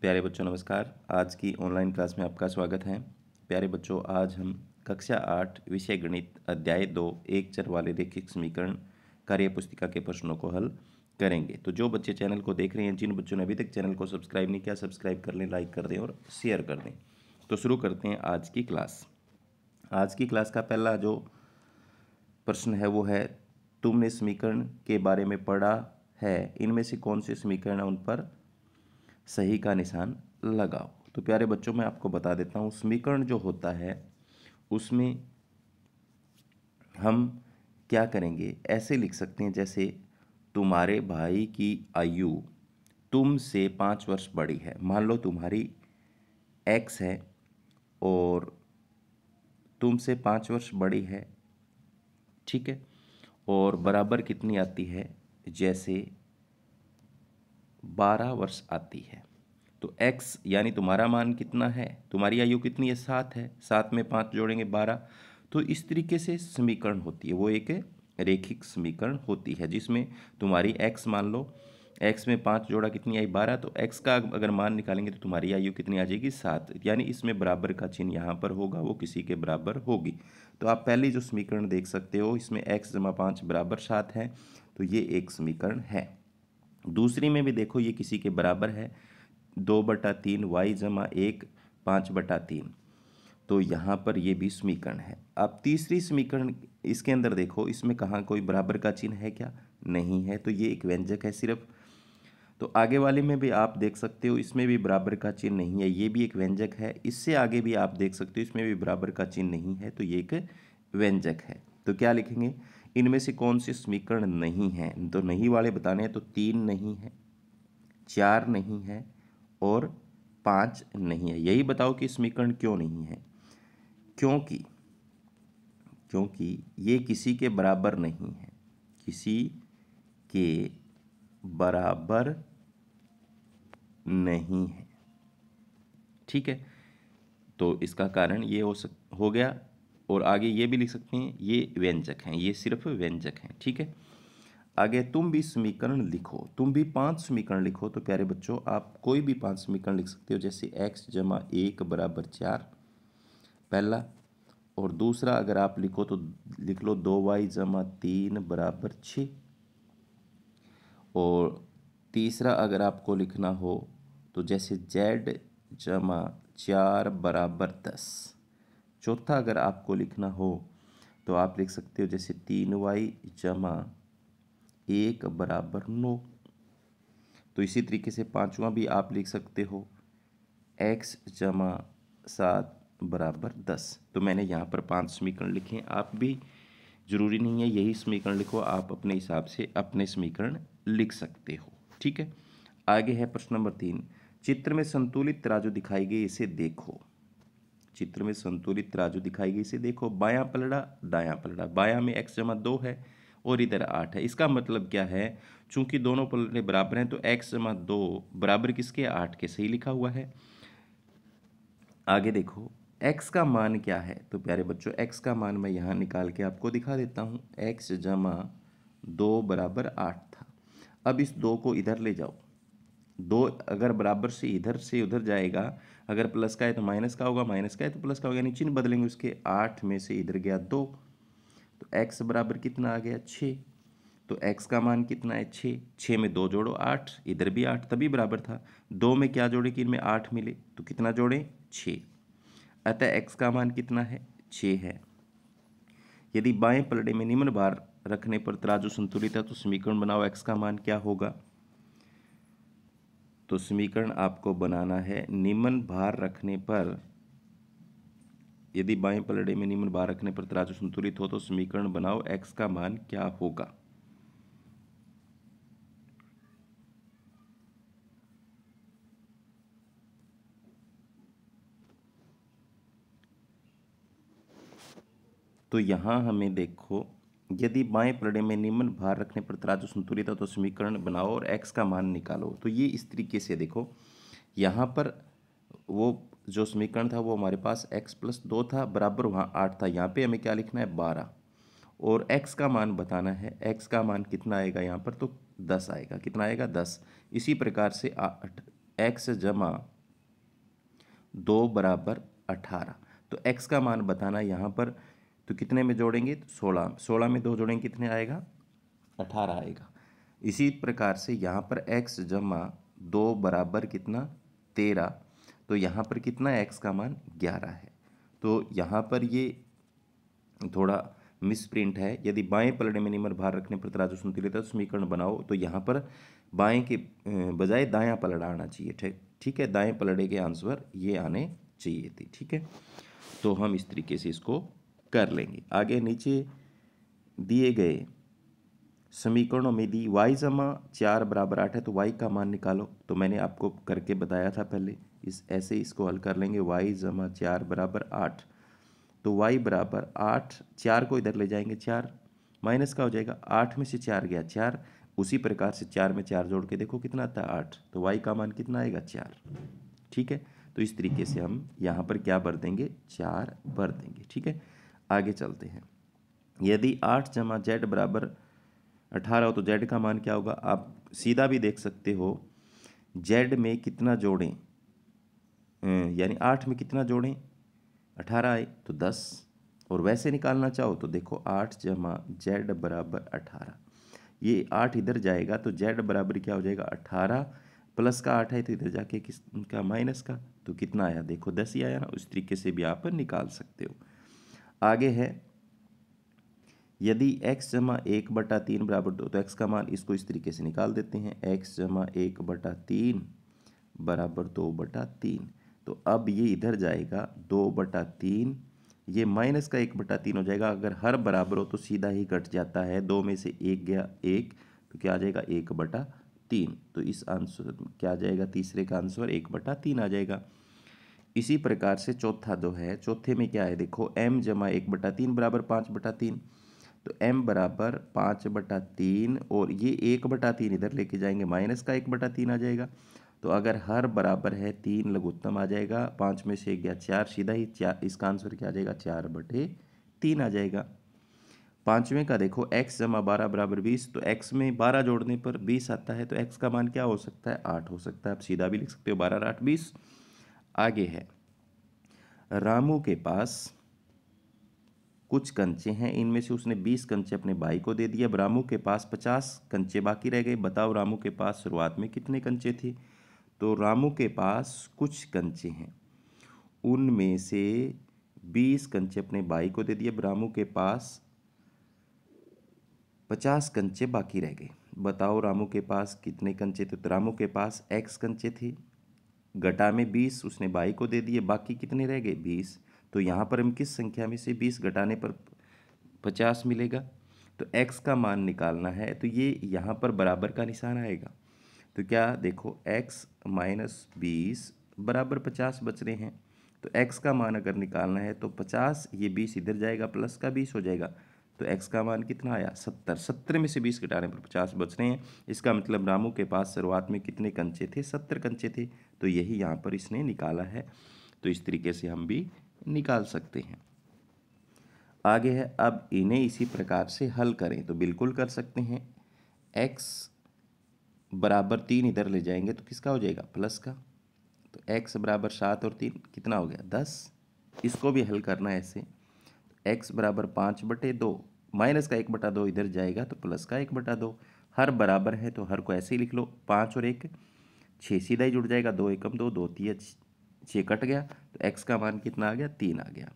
प्यारे बच्चों नमस्कार आज की ऑनलाइन क्लास में आपका स्वागत है प्यारे बच्चों आज हम कक्षा आठ विषय गणित अध्याय दो एक चर वाले रेखिक समीकरण कार्य पुस्तिका के प्रश्नों को हल करेंगे तो जो बच्चे चैनल को देख रहे हैं जिन बच्चों ने अभी तक चैनल को सब्सक्राइब नहीं किया सब्सक्राइब कर लें लाइक कर दें और शेयर कर दें तो शुरू करते हैं आज की क्लास आज की क्लास का पहला जो प्रश्न है वो है तुमने समीकरण के बारे में पढ़ा है इनमें से कौन से समीकरण है उन पर सही का निशान लगाओ तो प्यारे बच्चों मैं आपको बता देता हूँ समीकरण जो होता है उसमें हम क्या करेंगे ऐसे लिख सकते हैं जैसे तुम्हारे भाई की आयु तुम से पाँच वर्ष बड़ी है मान लो तुम्हारी एक्स है और तुम से पाँच वर्ष बड़ी है ठीक है और बराबर कितनी आती है जैसे बारह वर्ष आती है तो x यानी तुम्हारा मान कितना है तुम्हारी आयु कितनी है सात है सात में पाँच जोड़ेंगे बारह तो इस तरीके से समीकरण होती है वो एक रेखिक समीकरण होती है जिसमें तुम्हारी x मान लो x में पाँच जोड़ा कितनी आई बारह तो x का अगर मान निकालेंगे तो तुम्हारी आयु कितनी आ जाएगी सात यानी इसमें बराबर का चिन्ह यहाँ पर होगा वो किसी के बराबर होगी तो आप पहले जो समीकरण देख सकते हो इसमें एक्स जमा पाँच बराबर सात है तो ये एक समीकरण है दूसरी में भी देखो ये किसी के बराबर है दो बटा तीन वाई जमा एक पाँच बटा तीन तो यहाँ पर ये भी समीकरण है अब तीसरी समीकरण इसके अंदर देखो इसमें कहाँ कोई बराबर का चिन्ह है क्या नहीं है तो ये एक व्यंजक है सिर्फ तो आगे वाले में भी आप देख सकते हो इसमें भी बराबर का चिन्ह नहीं है ये भी एक व्यंजक है इससे आगे भी आप देख सकते हो इसमें भी बराबर का चिन्ह नहीं है तो ये एक व्यंजक है तो क्या लिखेंगे इनमें से कौन से समीकरण नहीं हैं तो नहीं वाले बताने हैं तो तीन नहीं है चार नहीं है और पाँच नहीं है यही बताओ कि समीकरण क्यों नहीं है क्योंकि क्योंकि ये किसी के बराबर नहीं है किसी के बराबर नहीं है ठीक है तो इसका कारण ये हो सक हो गया और आगे ये भी लिख सकते हैं ये व्यंजक हैं ये सिर्फ व्यंजक हैं ठीक है आगे तुम भी समीकरण लिखो तुम भी पांच समीकरण लिखो तो प्यारे बच्चों आप कोई भी पांच समीकरण लिख सकते हो जैसे एक्स जमा एक बराबर चार पहला और दूसरा अगर आप लिखो तो लिख लो दो वाई जमा तीन बराबर छ और तीसरा अगर आपको लिखना हो तो जैसे जेड जमा चार बराबर दस चौथा अगर आपको लिखना हो तो आप लिख सकते हो जैसे तीन वाई जमा एक बराबर नौ तो इसी तरीके से पाँचवा भी आप लिख सकते हो एक्स जमा सात बराबर दस तो मैंने यहाँ पर पांच समीकरण लिखे आप भी ज़रूरी नहीं है यही समीकरण लिखो आप अपने हिसाब से अपने समीकरण लिख सकते हो ठीक है आगे है प्रश्न नंबर तीन चित्र में संतुलित तराजू दिखाई गई इसे देखो चित्र में संतुलित राजू दिखाई गई इसे देखो बायां पलड़ा दायां पलड़ा बायां में एक्स जमा दो है और इधर आठ है इसका मतलब क्या है चूंकि दोनों पलड़े बराबर हैं तो एक्स जमा दो बराबर किसके आठ के सही लिखा हुआ है आगे देखो एक्स का मान क्या है तो प्यारे बच्चों एक्स का मान मैं यहाँ निकाल के आपको दिखा देता हूँ एक्स जमा दो बराबर आठ था अब इस दो को इधर ले जाओ दो अगर बराबर से इधर से उधर जाएगा अगर प्लस का है तो माइनस का होगा माइनस का है तो प्लस का होगा यानी चिन्ह बदलेंगे उसके आठ में से इधर गया दो तो एक्स बराबर कितना आ गया छः तो एक्स का मान कितना है छः छः में दो जोड़ो आठ इधर भी आठ तभी बराबर था दो में क्या जोड़े कि इनमें आठ मिले तो कितना जोड़ें छः अतः एक्स का मान कितना है छः है यदि बाएं पलड़े में निम्न भार रखने पर तराजू संतुलित है तो समीकरण बनाओ एक्स का मान क्या होगा तो समीकरण आपको बनाना है निम्न भार रखने पर यदि बाएं पलड़े में निम्न भार रखने पर तराजू संतुलित हो तो समीकरण बनाओ एक्स का मान क्या होगा तो यहां हमें देखो यदि बाएं प्रणय में निम्न भार रखने पर तराजू संतुलित है तो समीकरण बनाओ और एक्स का मान निकालो तो ये इस तरीके से देखो यहाँ पर वो जो समीकरण था वो हमारे पास एक्स प्लस दो था बराबर वहाँ आठ था यहाँ पे हमें क्या लिखना है बारह और एक्स का मान बताना है एक्स का मान कितना आएगा यहाँ पर तो दस आएगा कितना आएगा दस इसी प्रकार से आठ एक्स जमा दो बराबर अठारह तो एक्स का मान बताना यहाँ पर तो कितने में जोड़ेंगे तो सोलह सोलह में दो जोड़ेंगे कितने आएगा अठारह आएगा इसी प्रकार से यहाँ पर x जमा दो बराबर कितना तेरह तो यहाँ पर कितना x का मान ग्यारह है तो यहाँ पर ये थोड़ा मिस प्रिंट है यदि बाएं पलड़े में निम्न भार रखने पर तराजू संतुलित तो समीकरण बनाओ तो यहाँ पर बाएं के बजाय दायां पलड़ा आना चाहिए ठीक ठीक है दाएं पलड़े के आंसर ये आने चाहिए थे ठीक है तो हम इस तरीके से इसको कर लेंगे आगे नीचे दिए गए समीकरणों में दी वाई जमा चार बराबर आठ है तो वाई का मान निकालो तो मैंने आपको करके बताया था पहले इस ऐसे इसको हल कर लेंगे वाई जमा चार बराबर आठ तो वाई बराबर आठ चार को इधर ले जाएंगे चार माइनस का हो जाएगा आठ में से चार गया चार उसी प्रकार से चार में चार जोड़ के देखो कितना आता है आठ तो वाई का मान कितना आएगा चार ठीक है तो इस तरीके से हम यहाँ पर क्या भर देंगे चार भर देंगे ठीक है आगे चलते हैं यदि आठ जमा जेड बराबर अठारह हो तो जेड का मान क्या होगा आप सीधा भी देख सकते हो जेड में कितना जोड़ें यानी आठ में कितना जोड़ें अठारह आए तो दस और वैसे निकालना चाहो तो देखो आठ जमा जेड बराबर अठारह ये आठ इधर जाएगा तो जेड बराबर क्या हो जाएगा अठारह प्लस का आठ है तो इधर जाके किस का माइनस का तो कितना आया देखो दस ही आया ना उस तरीके से भी आप निकाल सकते हो आगे है यदि x जमा एक बटा तीन बराबर दो तो x का मान इसको इस तरीके से निकाल देते हैं x जमा एक बटा तीन बराबर दो बटा तीन तो अब ये इधर जाएगा दो बटा तीन ये माइनस का एक बटा तीन हो जाएगा अगर हर बराबर हो तो सीधा ही कट जाता है दो में से एक गया एक तो क्या आ जाएगा एक बटा तीन तो इस आंसर क्या आ जाएगा तीसरे का आंसर एक बटा तीन आ जाएगा इसी प्रकार से चौथा जो है चौथे में क्या है देखो एम जमा एक बटा तीन बराबर पाँच बटा तीन तो एम बराबर पाँच बटा तीन और ये एक बटा तीन इधर लेके जाएंगे माइनस का एक बटा तीन आ जाएगा तो अगर हर बराबर है तीन लघुत्तम आ जाएगा पाँच में से गया चार सीधा ही चार इसका आंसर क्या आ जाएगा चार बटे तीन आ जाएगा पाँचवें का देखो एक्स जमा बारह बराबर बीस तो एक्स में बारह जोड़ने पर बीस आता है तो एक्स का मान क्या हो सकता है आठ हो सकता है आप सीधा भी लिख सकते हो बारह आठ बीस आगे है रामू के पास कुछ कंचे हैं इनमें से उसने बीस कंचे अपने भाई को दे दिए अब रामू के पास पचास कंचे बाकी रह गए बताओ रामू के पास शुरुआत में कितने कंचे थे तो रामू के पास कुछ कंचे हैं उनमें से बीस कंचे अपने भाई को दे दिए अब रामू के पास पचास कंचे बाकी रह गए बताओ रामू के पास कितने कंचे थे तो रामू के पास एक्स कंचे थे घटा में बीस उसने बाई को दे दिए बाकी कितने रह गए बीस तो यहाँ पर हम किस संख्या में से बीस घटाने पर पचास मिलेगा तो एक्स का मान निकालना है तो ये यहाँ पर बराबर का निशान आएगा तो क्या देखो एक्स माइनस बीस बराबर पचास बच रहे हैं तो एक्स का मान अगर निकालना है तो पचास ये बीस इधर जाएगा प्लस का बीस हो जाएगा तो एक्स का मान कितना आया सत्तर सत्तर में से बीस घटाने पर पचास बच रहे हैं इसका मतलब रामू के पास शुरुआत में कितने कंचे थे सत्तर कंचे थे तो यही यहाँ पर इसने निकाला है तो इस तरीके से हम भी निकाल सकते हैं आगे है अब इन्हें इसी प्रकार से हल करें तो बिल्कुल कर सकते हैं एक्स बराबर तीन इधर ले जाएंगे तो किसका हो जाएगा प्लस का तो एक्स बराबर सात और तीन कितना हो गया दस इसको भी हल करना है ऐसे एक्स बराबर पाँच बटे दो माइनस का एक बटा दो इधर जाएगा तो प्लस का एक बटा दो हर बराबर है तो हर को ऐसे ही लिख लो पाँच और एक छः सीधा ही जुड़ जाएगा दो एकम दो दो तीय छः कट गया तो एक्स का मान कितना आ गया तीन आ गया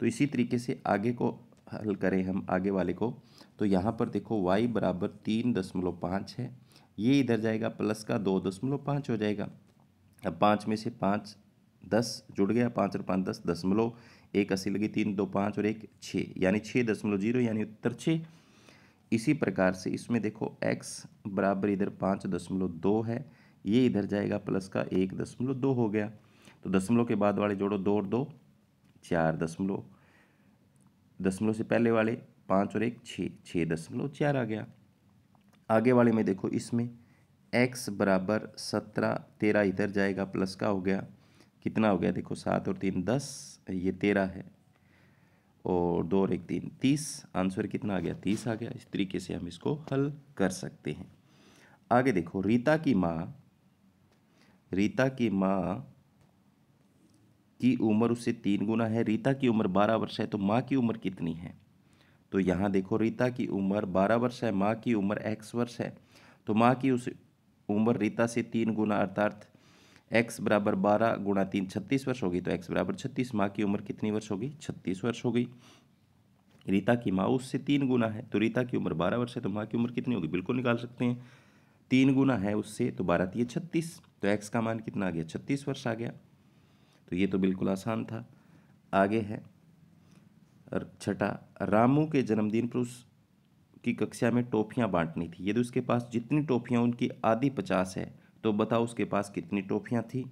तो इसी तरीके से आगे को हल करें हम आगे वाले को तो यहाँ पर देखो वाई बराबर तीन दशमलव पाँच है ये इधर जाएगा प्लस का दो दशमलव पाँच हो जाएगा अब पाँच में से पाँच दस जुड़ गया पाँच और पाँच दस दशमलव एक अस्सी लगी तीन दो पाँच और एक छः यानी छः दशमलव जीरो यानी उत्तर छः इसी प्रकार से इसमें देखो एक्स बराबर इधर पाँच दशमलव दो है ये इधर जाएगा प्लस का एक दशमलव दो हो गया तो दशमलव के बाद वाले जोड़ो दो और दो चार दशमलव दशमलव से पहले वाले पाँच और एक छः छः दशमलव चार आ गया आगे वाले में देखो इसमें एक्स बराबर सत्रह तेरह इधर जाएगा प्लस का हो गया कितना हो गया देखो सात और तीन दस ये तेरह है और दो और एक तीन तीस आंसर कितना आ गया तीस आ गया इस तरीके से हम इसको हल कर सकते हैं आगे देखो रीता की माँ रीता की माँ की उम्र उससे तीन गुना है रीता की उम्र बारह वर्ष है तो माँ की उम्र कितनी है तो यहाँ देखो रीता की उम्र बारह वर्ष है माँ की उम्र एक्स वर्ष है तो माँ की उस उम्र रीता से तीन गुना अर्थात एक्स बराबर बारह गुणा तीन छत्तीस वर्ष होगी तो एक्स बराबर छत्तीस माँ की उम्र कितनी वर्ष होगी छत्तीस वर्ष हो गई रीता की माँ उससे तीन गुना है तो रीता की उम्र बारह वर्ष है तो माँ की उम्र कितनी होगी बिल्कुल निकाल सकते हैं तीन गुना है उससे तो बारह तीय छत्तीस तो एक्स का मान कितना आ गया छत्तीस वर्ष आ गया तो ये तो बिल्कुल आसान था आगे है छठा रामू के जन्मदिन पर उस की कक्षा में टोफियाँ बांटनी थी यदि उसके पास जितनी टोफियाँ उनकी आधी पचास है तो बताओ उसके पास कितनी टॉफियाँ थी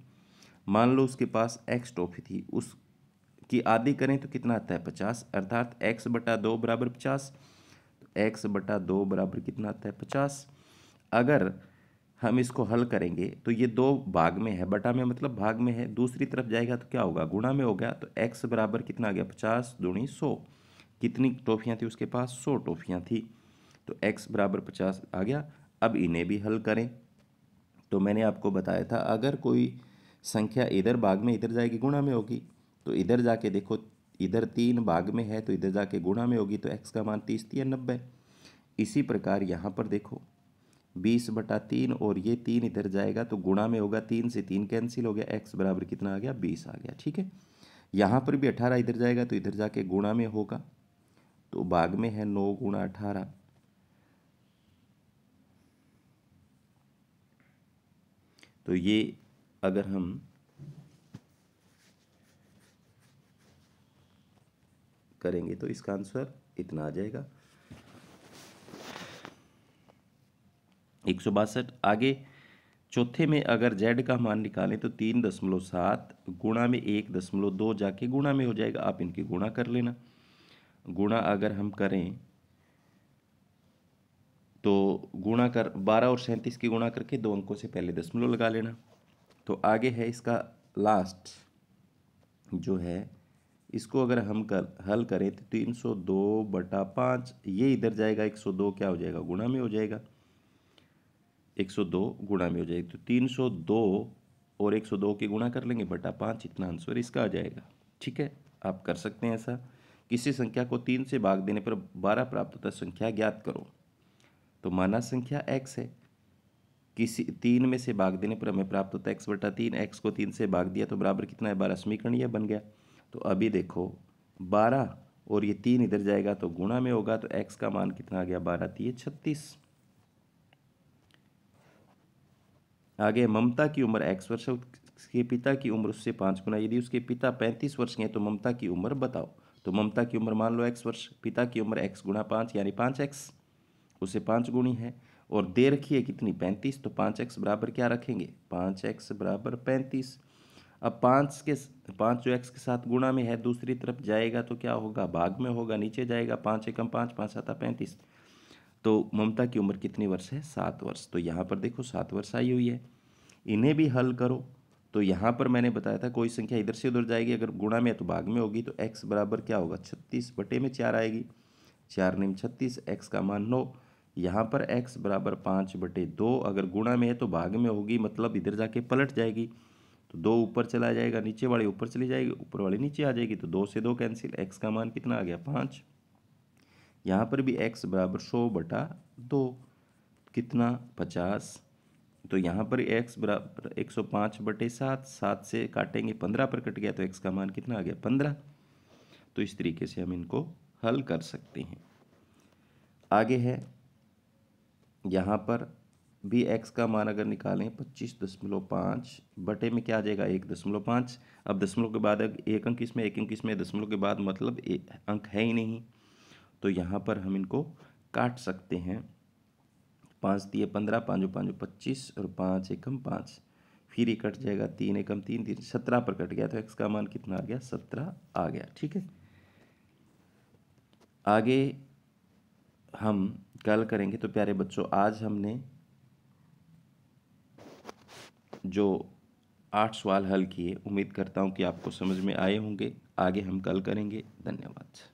मान लो उसके पास एक्स टॉफी थी उस की आदि करें तो कितना आता है पचास अर्थात एक्स बटा दो बराबर पचास तो एक्स बटा दो बराबर कितना आता है पचास अगर हम इसको हल करेंगे तो ये दो भाग में है बटा में मतलब भाग में है दूसरी तरफ जाएगा तो क्या होगा गुणा में हो गया तो एक्स बराबर कितना आ गया पचास दूणी सौ कितनी टॉफियाँ थी उसके पास सौ टॉफियाँ थी तो एक्स बराबर पचास आ गया अब इन्हें भी हल करें तो मैंने आपको बताया था अगर कोई संख्या इधर भाग में इधर जाएगी गुणा में होगी तो इधर जाके देखो इधर तीन भाग में है तो इधर जाके गुणा में होगी तो एक्स का मान तीस तीन नब्बे इसी प्रकार यहाँ पर देखो बीस बटा तीन और ये तीन इधर जाएगा तो गुणा में होगा तीन से तीन कैंसिल हो गया एक्स बराबर कितना आ गया बीस आ गया ठीक है यहाँ पर भी अठारह इधर जाएगा तो इधर जाके गुणा में होगा तो भाग में है नौ गुणा अठारह तो ये अगर हम करेंगे तो इसका आंसर इतना आ जाएगा एक सौ बासठ आगे चौथे में अगर जेड का मान निकालें तो तीन दशमलव सात गुणा में एक दशमलव दो जाके गुणा में हो जाएगा आप इनकी गुणा कर लेना गुणा अगर हम करें तो गुणा कर बारह और सैंतीस की गुणा करके दो अंकों से पहले दशमलव लगा लेना तो आगे है इसका लास्ट जो है इसको अगर हम कर हल करें तो तीन सौ दो बटा पाँच ये इधर जाएगा एक सौ दो क्या हो जाएगा गुणा में हो जाएगा एक सौ दो गुणा में हो जाएगी तो तीन सौ दो और एक सौ दो की गुणा कर लेंगे बटा पाँच इतना आंसर इसका आ जाएगा ठीक है आप कर सकते हैं ऐसा किसी संख्या को तीन से भाग देने पर बारह प्राप्त होता संख्या ज्ञात करो तो माना संख्या x है किसी तीन में से भाग देने पर हमें प्राप्त होता है एक्स बटा तीन एक्स को तीन से भाग दिया तो बराबर कितना है बारह समीकरण यह बन गया तो अभी देखो बारह और ये तीन इधर जाएगा तो गुणा में होगा तो एक्स का मान कितना आ गया बारह तीय तो छत्तीस आगे ममता की उम्र एक्स वर्ष उसके पिता की उम्र उससे पाँच गुना यदि उसके पिता पैंतीस वर्ष के हैं तो ममता की उम्र बताओ तो ममता की उम्र मान लो एक्स वर्ष पिता की उम्र एक्स गुणा पाँच यानी पाँच एक्स उसे पाँच गुणी है और दे रखी है कितनी पैंतीस तो पाँच एक्स बराबर क्या रखेंगे पाँच एक्स बराबर पैंतीस अब पाँच के पाँच जो एक्स के साथ गुणा में है दूसरी तरफ जाएगा तो क्या होगा भाग में होगा नीचे जाएगा पाँच एकम पाँच पाँच साता पैंतीस तो ममता की उम्र कितनी वर्ष है सात वर्ष तो यहाँ पर देखो सात वर्ष आई हुई है इन्हें भी हल करो तो यहाँ पर मैंने बताया था कोई संख्या इधर से उधर जाएगी अगर गुणा में है तो भाग में होगी तो एक्स बराबर क्या होगा छत्तीस बटे में चार आएगी चार निम छत्तीस एक्स का मान नौ यहाँ पर x बराबर पाँच बटे दो अगर गुणा में है तो भाग में होगी मतलब इधर जाके पलट जाएगी तो दो ऊपर चला जाएगा नीचे वाली ऊपर चली जाएगी ऊपर वाली नीचे आ जाएगी तो दो से दो कैंसिल एक्स का मान कितना आ गया पाँच यहाँ पर भी एक्स बराबर सौ बटा दो कितना पचास तो यहाँ पर एक्स बराबर एक सौ पाँच बटे सात सात से काटेंगे पंद्रह पर कट गया तो एक्स का मान कितना आ गया पंद्रह तो इस तरीके से हम इनको हल कर सकते हैं आगे है यहाँ पर भी एक्स का मान अगर निकालें पच्चीस दशमलव पाँच बटे में क्या आ जाएगा एक दशमलव पाँच अब दशमलव के बाद एक अंक इसमें एक अंक इसमें दशमलव के बाद मतलब अंक है ही नहीं तो यहाँ पर हम इनको काट सकते हैं पाँच दिए पंद्रह पाँचों पाँचों पच्चीस और पाँच एकम पाँच फिर ये कट जाएगा तीन एकम तीन तीन सत्रह पर कट गया तो एक्स का मान कितना आ गया सत्रह आ गया ठीक है आगे हम कल करेंगे तो प्यारे बच्चों आज हमने जो आठ सवाल हल किए उम्मीद करता हूँ कि आपको समझ में आए होंगे आगे हम कल करेंगे धन्यवाद